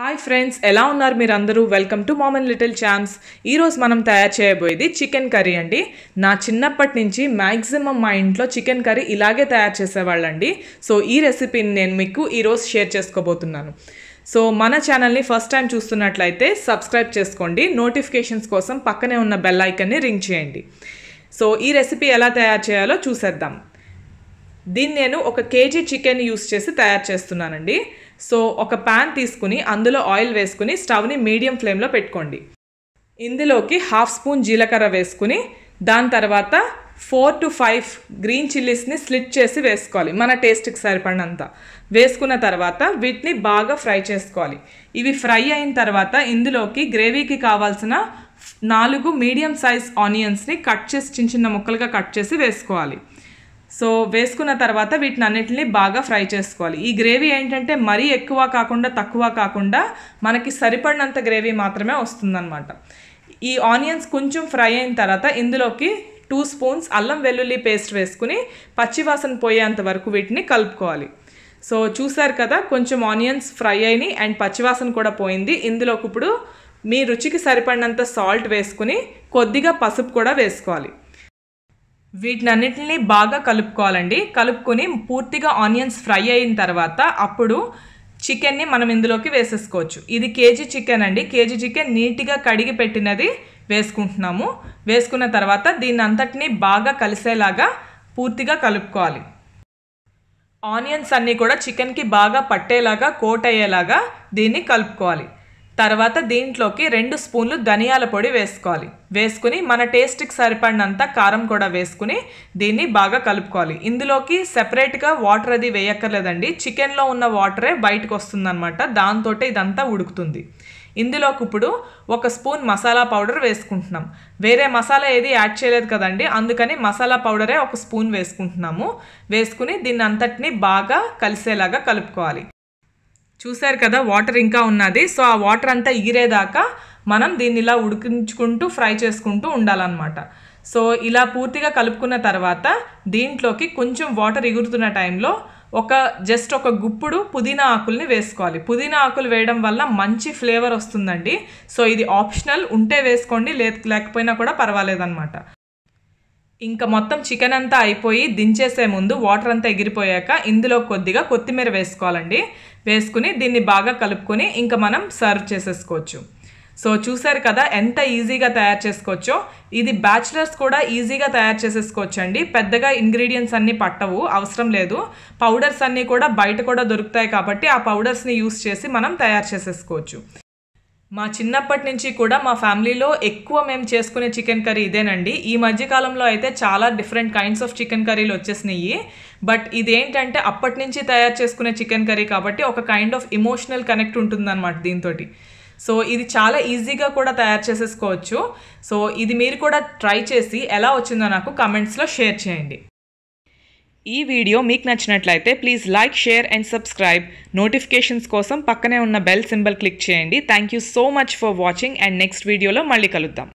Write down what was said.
hi friends ఎలా ఉన్నారు మీరు అందరూ వెల్కమ్ టు మామన్ లిటిల్ ఛామ్స్ ఈరోజు మనం తయారు చేయబోయేది చికెన్ కర్రీ అండి నా చిన్నప్పటి నుంచి మ్యాక్సిమం మా ఇంట్లో చికెన్ కర్రీ ఇలాగే తయారు చేసేవాళ్ళండి సో ఈ రెసిపీని నేను మీకు ఈరోజు షేర్ చేసుకోబోతున్నాను సో మన ఛానల్ని ఫస్ట్ టైం చూస్తున్నట్లయితే సబ్స్క్రైబ్ చేసుకోండి నోటిఫికేషన్స్ కోసం పక్కనే ఉన్న బెల్ ఐకన్ని రింగ్ చేయండి సో ఈ రెసిపీ ఎలా తయారు చేయాలో చూసేద్దాం దీన్ని నేను ఒక కేజీ చికెన్ యూస్ చేసి తయారు చేస్తున్నానండి సో ఒక ప్యాన్ తీసుకుని అందులో ఆయిల్ వేసుకుని స్టవ్ని మీడియం ఫ్లేమ్లో పెట్టుకోండి ఇందులోకి హాఫ్ స్పూన్ జీలకర్ర వేసుకుని దాని తర్వాత ఫోర్ టు ఫైవ్ గ్రీన్ చిల్లీస్ని స్లిట్ చేసి వేసుకోవాలి మన టేస్ట్కి సరిపడినంత వేసుకున్న తర్వాత వీటిని బాగా ఫ్రై చేసుకోవాలి ఇవి ఫ్రై అయిన తర్వాత ఇందులోకి గ్రేవీకి కావాల్సిన నాలుగు మీడియం సైజ్ ఆనియన్స్ని కట్ చేసి చిన్న చిన్న ముక్కలుగా కట్ చేసి వేసుకోవాలి సో వేసుకున్న తర్వాత వీటిని అన్నిటిని బాగా ఫ్రై చేసుకోవాలి ఈ గ్రేవీ ఏంటంటే మరీ ఎక్కువ కాకుండా తక్కువ కాకుండా మనకి సరిపడినంత గ్రేవీ మాత్రమే వస్తుందన్నమాట ఈ ఆనియన్స్ కొంచెం ఫ్రై అయిన తర్వాత ఇందులోకి టూ స్పూన్స్ అల్లం వెల్లుల్లి పేస్ట్ వేసుకుని పచ్చివాసన పోయేంత వరకు వీటిని కలుపుకోవాలి సో చూసారు కదా కొంచెం ఆనియన్స్ ఫ్రై అయినాయి అండ్ పచ్చివాసన కూడా పోయింది ఇందులోకి ఇప్పుడు మీ రుచికి సరిపడినంత సాల్ట్ వేసుకుని కొద్దిగా పసుపు కూడా వేసుకోవాలి వీటిని అన్నింటినీ బాగా కలుపుకోవాలండి కలుపుకొని పూర్తిగా ఆనియన్స్ ఫ్రై అయిన తర్వాత అప్పుడు చికెన్ని మనం ఇందులోకి వేసేసుకోవచ్చు ఇది కేజీ చికెన్ అండి కేజీ చికెన్ నీట్గా కడిగి పెట్టినది వేసుకుంటున్నాము వేసుకున్న తర్వాత దీన్ని అంతటినీ బాగా కలిసేలాగా పూర్తిగా కలుపుకోవాలి ఆనియన్స్ అన్నీ కూడా చికెన్కి బాగా పట్టేలాగా కోట్ అయ్యేలాగా దీన్ని కలుపుకోవాలి తర్వాత దీంట్లోకి రెండు స్పూన్లు ధనియాల పొడి వేసుకోవాలి వేసుకుని మన టేస్ట్కి సరిపడినంత కారం కూడా వేసుకుని దీన్ని బాగా కలుపుకోవాలి ఇందులోకి సెపరేట్గా వాటర్ అది వేయక్కర్లేదండి చికెన్లో ఉన్న వాటరే బయటకు వస్తుందన్నమాట దాంతో ఇదంతా ఉడుకుతుంది ఇందులోకి ఇప్పుడు ఒక స్పూన్ మసాలా పౌడర్ వేసుకుంటున్నాం వేరే మసాలా ఏది యాడ్ చేయలేదు కదండి అందుకని మసాలా పౌడరే ఒక స్పూన్ వేసుకుంటున్నాము వేసుకుని దీన్ని అంతటిని బాగా కలిసేలాగా కలుపుకోవాలి చూశారు కదా వాటర్ ఇంకా ఉన్నది సో ఆ వాటర్ అంతా ఈరేదాకా మనం దీన్ని ఇలా ఉడికించుకుంటూ ఫ్రై చేసుకుంటూ ఉండాలన్నమాట సో ఇలా పూర్తిగా కలుపుకున్న తర్వాత దీంట్లోకి కొంచెం వాటర్ ఎగురుతున్న టైంలో ఒక జస్ట్ ఒక గుప్పుడు పుదీనా ఆకుల్ని వేసుకోవాలి పుదీనా ఆకులు వేయడం వల్ల మంచి ఫ్లేవర్ వస్తుందండి సో ఇది ఆప్షనల్ ఉంటే వేసుకోండి లేకపోయినా కూడా పర్వాలేదన్నమాట ఇంకా మొత్తం చికెన్ అంతా అయిపోయి దించేసే ముందు వాటర్ అంతా ఎగిరిపోయాక ఇందులో కొద్దిగా కొత్తిమీర వేసుకోవాలండి వేసుకుని దీన్ని బాగా కలుపుకొని ఇంకా మనం సర్వ్ చేసేసుకోవచ్చు సో చూసారు కదా ఎంత ఈజీగా తయారు చేసుకోవచ్చో ఇది బ్యాచిలర్స్ కూడా ఈజీగా తయారు చేసేసుకోవచ్చు అండి పెద్దగా ఇంగ్రీడియంట్స్ అన్నీ పట్టవు అవసరం లేదు పౌడర్స్ అన్నీ కూడా బయట కూడా దొరుకుతాయి కాబట్టి ఆ పౌడర్స్ని యూస్ చేసి మనం తయారు చేసేసుకోవచ్చు మా చిన్నప్పటి నుంచి కూడా మా ఫ్యామిలీలో ఎక్కువ మేము చేసుకునే చికెన్ కర్రీ ఇదేనండి ఈ మధ్యకాలంలో అయితే చాలా డిఫరెంట్ కైండ్స్ ఆఫ్ చికెన్ కర్రీలు వచ్చేసినాయి బట్ ఇదేంటంటే అప్పటి నుంచి తయారు చేసుకునే చికెన్ కర్రీ కాబట్టి ఒక కైండ్ ఆఫ్ ఇమోషనల్ కనెక్ట్ ఉంటుందన్నమాట దీంతో సో ఇది చాలా ఈజీగా కూడా తయారు చేసేసుకోవచ్చు సో ఇది మీరు కూడా ట్రై చేసి ఎలా వచ్చిందో నాకు కమెంట్స్లో షేర్ చేయండి ఈ వీడియో మీకు నచ్చినట్లయితే please like share and subscribe notifications కోసం పక్కనే ఉన్న బెల్ సింబల్ క్లిక్ చేయండి thank you so much for watching and next వీడియోలో మళ్ళీ కలుద్దాం